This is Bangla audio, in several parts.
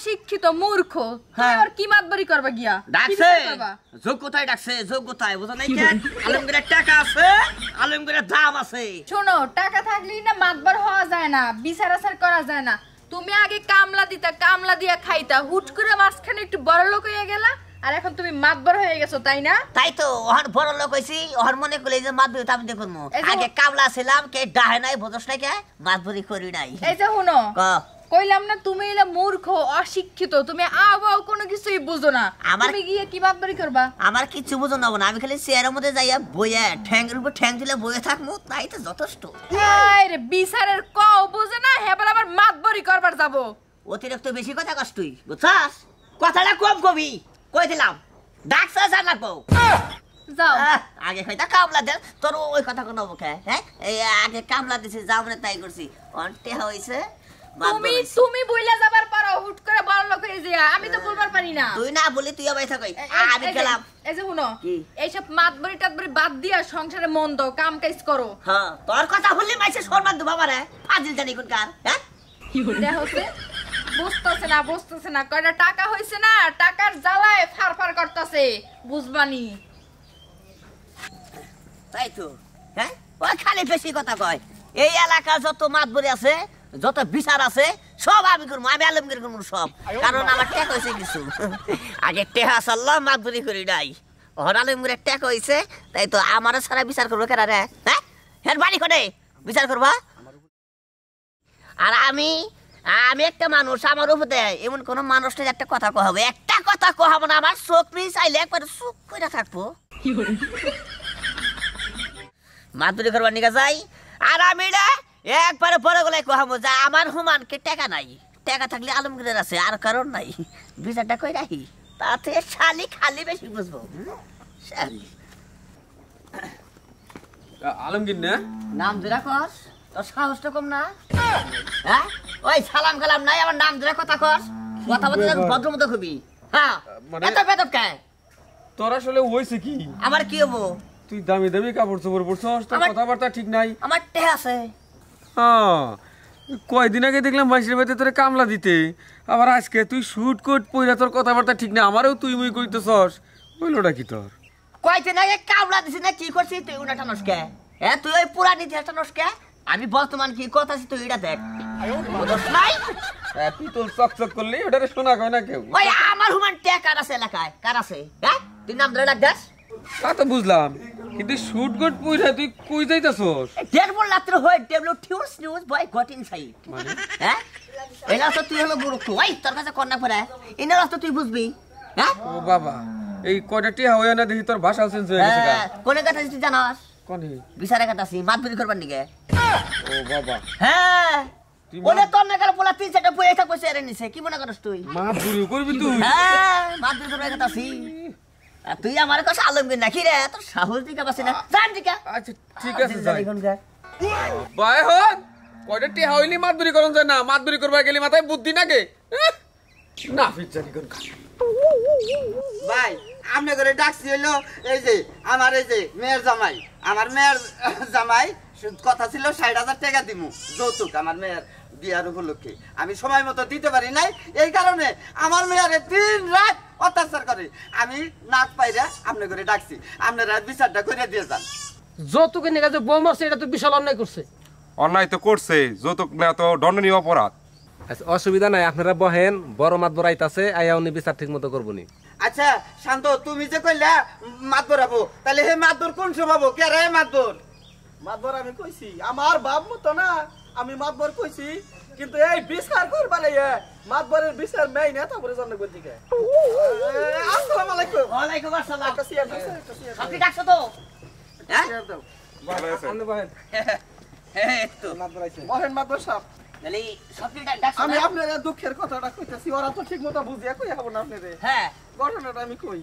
অশিক্ষিত মূর্খ তুই হ্যাঁ। আর কি মাতবারি করবা গিয়া ডাকছে যোগ কোথায় ডাকছে যোগ কোথায় বুঝা নাই কেন আলমগীরের টাকা আছে আলমগীরের দাম আছে শোনো টাকা থাকলি না মাতবার হওয়া যায় না বিচার আচার করা যায় না তুমি আগে কামলা দিতা কামলা দিয়া খাইতা হুট করে মাঝখানে একটু বড় লোক হয়ে গেলা আর এখন তুমি মাতবর হয়ে গেছো তাই না তাই তো ওহার বড় লোক হইছি ওহার মনে করলে যে তা আমি দেখুন আগে কামলা ছিলাম কে ডাহে নাই ভোজস নাই কে মাতবরি করি নাই এই যে শুনো ক কইলাম না তুমি এলা মূর্খ অশিক্ষিত তুমি আবাও কোনো কিছুই বুঝো না আমার তুমি গিয়ে কি বাপবারি করবা আমার কিছু বুঝো না আমি খালি চেয়ারের মধ্যে যাইয়া বইয়া ঠ্যাংয়ের উপর ঠ্যাং দিলে বইয়ে থাকবো তাই তো যথেষ্ট আরে বিচারের ক বুঝে না হেবার আমার মাতবরি করবার যাব অতিরিক্ত বেশি কথা কষ্ট তুই বুঝছাস কথাটা কম কবি কই দিলাম ডাকছাস আর লাগবো যাও আগে কইতা কামলা দে তোর ওই কথা কোন মুখে হ্যাঁ আগে কামলা দিছি যাও না তাই করছি অন্টে হইছে তুমি তুমি বইলা যাবার পারো হুট করে বড় লোক হয়ে আমি তো বলবার পারি না তুই না বলি তুই আবার থাকাই আমি গেলাম এই যে শুনো এইসব মাতবরি টাতবরি বাদ দিয়া সংসারে মন দাও কাম কাজ করো হ্যাঁ তোর কথা হলি মাইছে সম্মান দেবো আমারে ফাজিল জানি কোন কার হ্যাঁ এটা হচ্ছে বুঝতেছে না বুঝতেছে না কয়টা টাকা হইছে না টাকার জ্বালায় ফার করতেছে বুঝবানি তাই তো হ্যাঁ ও খালি বেশি কথা কয় এই এলাকার যত মাতবরি আছে যত বিচার আছে সব আমি করবো আমি আলমগীর করবো সব কারণ আমার টেক হয়েছে কিছু আগে টেহা সাল্লাহ মাতবুরি করি নাই ওর আলমগীরের টেক হয়েছে তাই তো আমারও ছাড়া বিচার করবো কেন রে হ্যাঁ হ্যাঁ বাড়ি করে বিচার করবা আর আমি আমি একটা মানুষ আমার উপরে এমন কোন মানুষ নিয়ে একটা কথা কহাবো একটা কথা কহাবো না আমার চোখ নিয়ে চাইলে একবার চোখ করে থাকবো মাতবুরি করবার নিকা যাই আর আমি এটা একবারে বড় গলায় কহামো যা আমার হুমানকে টেকা নাই টেকা থাকলে আলমগীরের আছে আর কারণ নাই বিচারটা কই রাখি তাতে শালি খালি বেশি বুঝবো শালি আলমগীর না নাম ধরা তোর সাহস তো কম না হ্যাঁ ওই সালাম কালাম নাই আমার নাম ধরে কথা কস কথা বলতে ভদ্র মতো খুবই হ্যাঁ মানে- এত বেদব কে তোর আসলে হইছে কি আমার কি হবো তুই দামি দামি কাপড় চোপড় পরছস তোর কথাবার্তা ঠিক নাই আমার টেহ আছে কয়দিন আগে দেখলাম বাইশের বাড়িতে তোরে কামলা দিতে আবার আজকে তুই শুট কোট পইরা তোর কথাবার্তা ঠিক না আমারও তুই মুই করিতেছস বললোটা কি তোর কয়দিন আগে কামলা দিছিস না কি করছিস তুই উনাটা নস্কে হ্যাঁ তুই ওই পুরান ইতিহাসটা নস্কে আমি বর্তমান কি কথা আছি তুই এটা দেখ নাই চক চক করলি ওটারে শোনা কয় না কেউ ওই আমার হুমান টেকার আছে এলাকায় কার আছে হ্যাঁ তুই নাম ধরে ডাক দাস তা তো বুঝলাম কিন্তু শুট গট পয়সা তুই কই যাইতাছস দেড় বল রাত্রে হয় ডেভেলপ টিউস নিউজ বয় গট ইনসাইড মানে? হ্যাঁ এলা তো তুই হলো বুড়ো তো তোর কাছে কন্যা পড়া এনা রাস্তা তুই বুঝবি হ্যাঁ ও বাবা এই কয়টাটি হয় না দেখি তোর ভাষা চেঞ্জ হয়ে গেছে হ্যাঁ, কোনে কথা তুই জানাস কোনে বিচারে কথা মাত মাতবুরি করবার নিকে ও বাবা হ্যাঁ ওলে তোর নাকার পোলা তিন চারটা বই কইছে আরে নিছে কি মনে করছ তুই মাতবুরি করবি তুই হ্যাঁ মাতবুরি করবার কথা আছি তুই আমার কাছে আলমগীর নাকি রে তোর সাহস দিকে পাচ্ছি না জান দিকে আচ্ছা ঠিক আছে যাই বাই হন কয়টা টি হইলি মাদুরি করন যায় না মাদুরি করবা গেলি মাথায় বুদ্ধি নাকি না ফিট জানি কোন ভাই আমনে করে ডাকছি হলো এই যে আমার এই যে মেয়ের জামাই আমার মেয়ের জামাই কথা ছিল ষাট হাজার টাকা দিমু যৌতুক আমার মেয়ের বিয়ার উপলক্ষে আমি সময় মতো দিতে পারি নাই এই কারণে আমার মেয়ারে দিন রাত অত্যাচার করে আমি নাক পাইরা আপনি করে ডাকছি আপনারা বিচারটা করে দিয়ে যান যৌতুকে নিয়ে যে বউ মারছে এটা তো বিশাল অন্যায় করছে অন্যায় তো করছে যৌতুক নেওয়া তো দণ্ডনীয় অপরাধ আচ্ছা অসুবিধা নাই আপনারা বহেন বড় মাত বড়াইত আছে আয়া উনি বিচার ঠিক মতো করবনি আচ্ছা শান্ত তুমি যে কইলা মাত বরাবো তাহলে হে মাতদর কোন সভাবো কে রে মাত মাতবর আমি কইছি আমার বাপ মতো না আমি মাতবর কইছি কিন্তু এই বিচার করবা লাগে মাতবারের বিচার মেয়ে না তারপরে জন্য বলছি তো হ্যাঁ বলেন হ্যাঁ, হ্যাঁ, আমি আপনার দুঃখের কথাটা কইতেছি ওরা তো ঠিক মতো বুঝিয়া কই হবো না আপনি হ্যাঁ ঘটনাটা আমি কই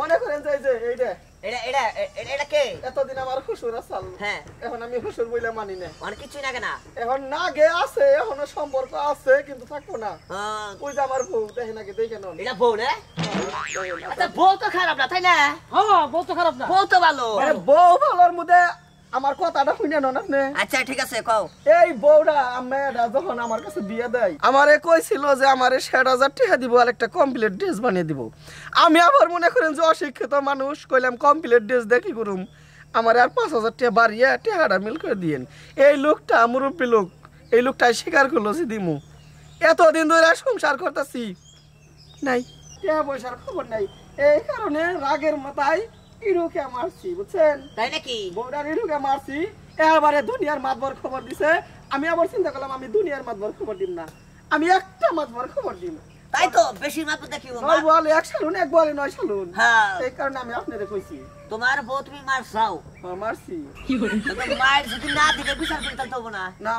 মনে করেন যে যে এইটা হ্যাঁ। এখন না আছে এখনো সম্পর্ক আছে কিন্তু না হ্যাঁ। আমার বউ দেখে নাকি হ্যাঁ, আচ্ছা, তো খারাপ না তাই না বউ তো খারাপ না বউ তো ভালো বউ ভালোর মধ্যে আমার কথাটা শুনে নন আপনি আচ্ছা ঠিক আছে কও এই বউরা মেয়েরা যখন আমার কাছে বিয়ে দেয় আমারে কইছিল যে আমারে ষাট হাজার টাকা দিব আর একটা কমপ্লিট ড্রেস বানিয়ে দিব আমি আবার মনে করেন যে অশিক্ষিত মানুষ কইলাম কমপ্লিট ড্রেস দেখি করুম আমার আর পাঁচ হাজার টাকা বাড়িয়ে টাকাটা মিল করে দিয়েন এই লোকটা মুরব্বী লোক এই লোকটা স্বীকার করলো যে দিমু এতদিন ধরে সংসার করতেছি নাই টাকা পয়সার খবর নাই এই কারণে রাগের মাথায় ইরুকে মারছি বুঝছেন তাই নাকি বউডার ইরুকে মারছি এবারে দুনিয়ার মাতবর খবর দিছে আমি আবার চিন্তা করলাম আমি দুনিয়ার মাতবর খবর দিম না আমি একটা মাতবর খবর দিব তাই তো বেশি মাতবর দেখি এক সালুন এক বলে নয় সালুন হ্যাঁ এই কারণে আমি আপনাদের কইছি তোমার বউ তুমি মারছাও হ্যাঁ, মারছি মায়ের যদি না বিচার না না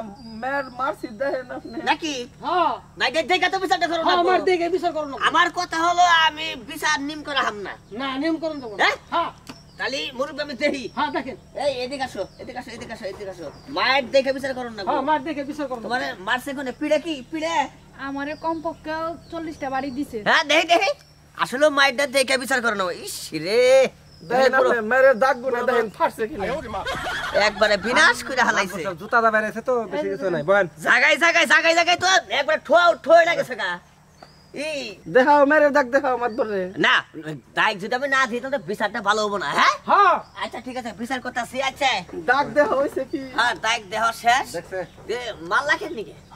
মারছি দেখেন আপনি নাকি হ্যাঁ। তো করো না হ্যাঁ, আমার দেখে বিচার করো না আমার কথা হলো আমি বিচার নিম করে হাম না না নিম করুন দেবো হ্যাঁ কালি মুরব্বী আমি দেখি হ্যাঁ দেখেন এই এদিকে আসো এদিকে আসো এদিকে আসো এদিকে আসো মায়ের দেখে বিচার করুন না হ্যাঁ দেখে বিচার করুন মানে মারছে কোনে পিড়ে কি পিড়ে আমারে কমপক্ষে চল্লিশটা বাড়ি দিছে হ্যাঁ দেখি দেখি আসলে মায়েরটা দেখে বিচার করুন ইস রে একবারে বিনাশ করে হালাইছে জুতা দা বেড়েছে তো বেশি কিছু নাই জাগাই জাগাই জাগাই জাগাই তো একবারে ঠোয়া ঠোয়া লাগে সেগা দেখাও মেরে দেখাও মাত বলে না যদি আমি না দিই তাহলে বিচারটা ভালো হবো না হ্যাঁ হ্যাঁ আচ্ছা ঠিক আছে বিচার কথা সে আছে দেহ হইছে কি হ্যাঁ দেহ শেষ দেখছে মাল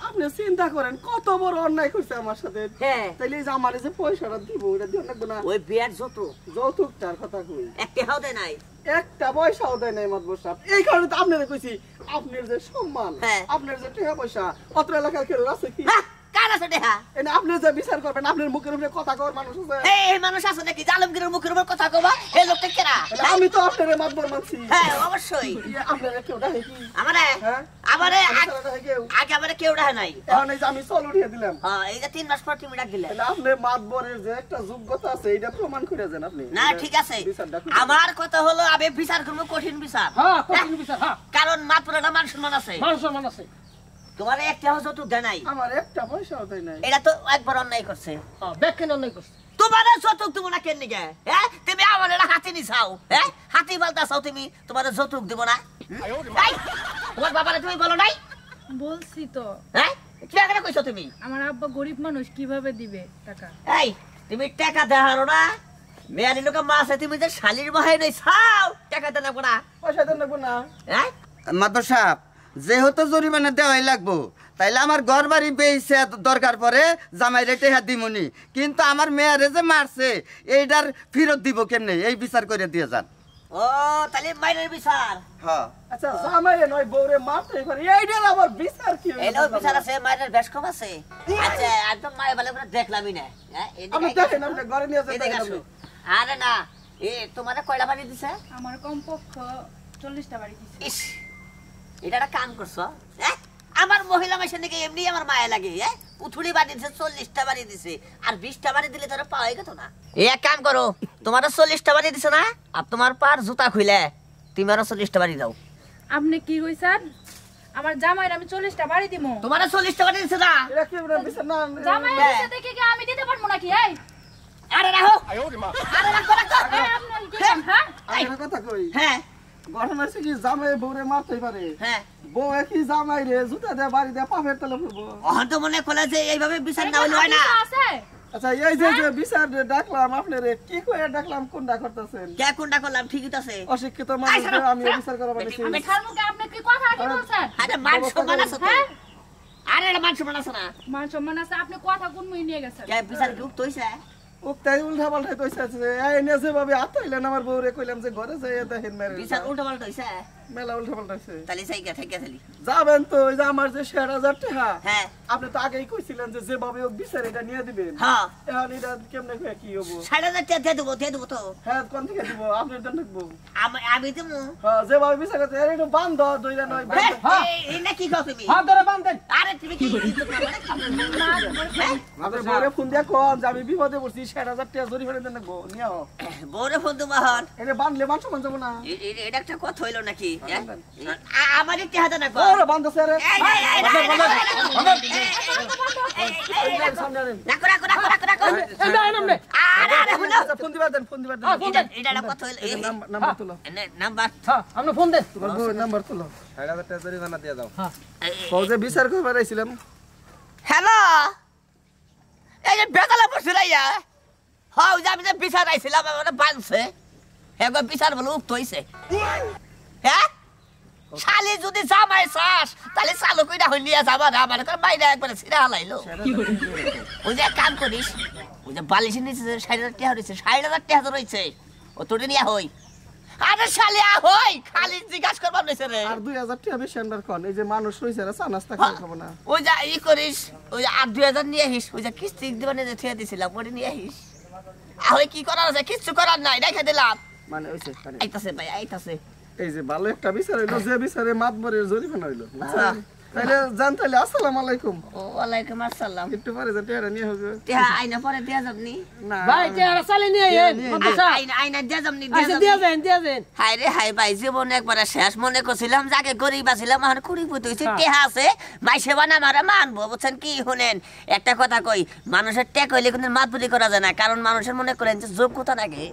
আপনি চিন্তা করেন কত বড় অন্যায় করছে আমার সাথে হ্যাঁ তাইলে যে যে পয়সাটা দিব ওটা না ওই বিয়ার যৌতুক যৌতুকটার কথা কই একটা হাও দেয় নাই একটা পয়সাও দেয় নাই মাতবর সাহেব এই কারণে তো আপনারে কইছি আপনার যে সম্মান হ্যাঁ। আপনার যে টাকা পয়সা অত এলাকার কেউ আছে কি হ্যাঁ হ্যাঁ, হ্যাঁ? চল দিলাম হ্যাঁ, এই যে তিন মাস দিলে যে যোগ্যতা আছে এটা প্রমাণ না ঠিক আছে আমার কথা হলো আমি বিচার করবো কঠিন বিচার কারণ মাতবরের মান আছে সম্মান আছে তোমার একটা হজো তো দেনাই আমার একটা নাই এটা তো একবার অন্যায় করছে হ্যাঁ, অন্যায় করছে তোমার যৌতুক না কেন তুমি আমার এটা চাও তুমি বলো নাই বলছি তো তুমি আমার আব্বা মানুষ কিভাবে দিবে তুমি টাকা না মাছ তুমি যে টাকা দেনা মাদ্রাসা যেহেতু জরিমানা দেওয়াই লাগবো তাইলে আমার ঘর বাড়ি বেয়েছে দরকার পরে জামাই রেটে হ্যাঁ দিমুনি কিন্তু আমার মেয়ারে যে মারছে এইটার ফেরত দিব কেমনে এই বিচার করে দিয়ে যান আচ্ছা, আছে আছে আচ্ছা, একদম না হ্যাঁ, আরে না এ তোমারে কয়লা বাড়ি দিছে আমার কমপক্ষ চল্লিশটা বাড়ি দিছে এটা একটা কাম করছো আমার মহিলা মাসের নাকি এমনি আমার মায়া লাগে উথুড়ি বাড়ি দিছে চল্লিশটা বাড়ি দিছে আর বিশটা বাড়ি দিলে তোরা পাওয়াই গেত না এক কাম করো তোমার চল্লিশটা বাড়ি দিছে না আর তোমার পার জুতা খুলে তুমি আরো চল্লিশটা বাড়ি দাও আপনি কি কইছেন আমার জামাই আমি চল্লিশটা বাড়ি দিব তোমার চল্লিশটা বাড়ি দিছে না জামাই হ্যাঁ। দেখে কি আমি দিতে পারবো নাকি এই আরে রাখো আরে রাখো হ্যাঁ হ্যাঁ হ্যাঁ। আচ্ছা, হ্যাঁ। কোনটা করতেছেন কে কোনটা করলাম ঠিকই তো অশিক্ষিত মানুষ আরে হ্যাঁ। মান সম্মান আছে আছে না মান আছে আপনি কথা কোন মুই নিয়ে গেছেন কে বিচার কি উক্ত হইছে উপ্তাই উল্টা পাল্টা কইছে আছে এই নেছে ভাবে আতাইলেন আমার বউরে কইলাম যে ঘরে যাই দেখেন মেরে বিচার উল্টা পাল্টা হইছে মেলা উল্টা তাহলে সাইকা থাইকা যাবেন তো ওই যে আমার যে শেয়ার হাজার টাকা হ্যাঁ আপনি তো আগেই কইছিলেন যে যেভাবে বিচার এটা নিয়ে দিবেন হ্যাঁ এখন এটা কেমনে কি হবো হাজার টাকা দিয়ে দিয়ে তো হ্যাঁ কোন থেকে দেখবো আমি আমি হ্যাঁ যেভাবে বিচার করতে আরে একটু বান্ধ দইরা নয় হ্যাঁ কি কথা তুমি ধরে আরে তুমি কি বড় হ্যাঁ? ফোন দিয়া যে আমি বিপদে পড়ছি ষাট হাজার টাকা জরিমানা দেন দেখবো নিয়ে বড় ফোন এটা বান্ধলে মানুষ মান না এটা একটা কথা হইলো নাকি আমাদের চেহারা না ওরে বন্ধ স্যার হ্যালো এই যে বেকালা বসে রাইয়া হ্যাঁ ওই যে আমি যে বিচার আইছিলাম আমার বানছে বিচার বলে উক্ত হইছে হ্যাঁ শালি যদি জামাই চাস তাহলে চালু কইরা হই নিয়ে যাবা না আমার বাইরে একবার সিরা হালাইলো ওই যে কাম করিস ওই যে বালিশের নিচে ষাট হাজার টাকা রয়েছে ষাট হাজার টাকা রয়েছে ও তোটে নিয়ে হই আরে শালি হই খালি জিজ্ঞাসা করবা নইছে রে আর 2000 টাকা বেশি আন্ডার কোন এই যে মানুষ রইছে রে চা নাস্তা হ্যাঁ, খাবো না ওই যে ই করিস ওই যে আর 2000 নিয়ে আহিস ওই যে কিস্তি দিবা না যে থিয়া দিছিলাম ওরে নিয়ে আহিস আরে কি করার আছে কিচ্ছু করার নাই রেখে দিলাম মানে হইছে মানে- আইতাছে ভাই আইতাছে এই যে ভালো একটা বিচার হইলো হ্যাঁ। যে বিচারে মাতবরের জরিমানা হইলো আচ্ছা, তাহলে জান তাহলে আসসালামু আলাইকুম ওয়ালাইকুম আসসালাম একটু পরে যা টেহারা নিয়ে হবে টেহা আইনা পরে দেয়া যাবনি না ভাই টেহারা চালে নিয়ে আইন আইনা আইনা দেয়া যাবনি আচ্ছা দেয়া যান দেয়া যান হাই রে হাই ভাই জীবন একবার শেষ মনে করছিলাম যাকে গরিব আছিলাম আমার কুড়ি পুত হইছে হ্যাঁ। টেহা আছে মাই সেবা না মারা মানবো বুঝছেন কি শুনেন একটা কথা কই মানুষের ট্যাক হইলে কিন্তু মাতবুরি করা যায় না কারণ মানুষের মনে করেন যে যোগ্যতা নাকি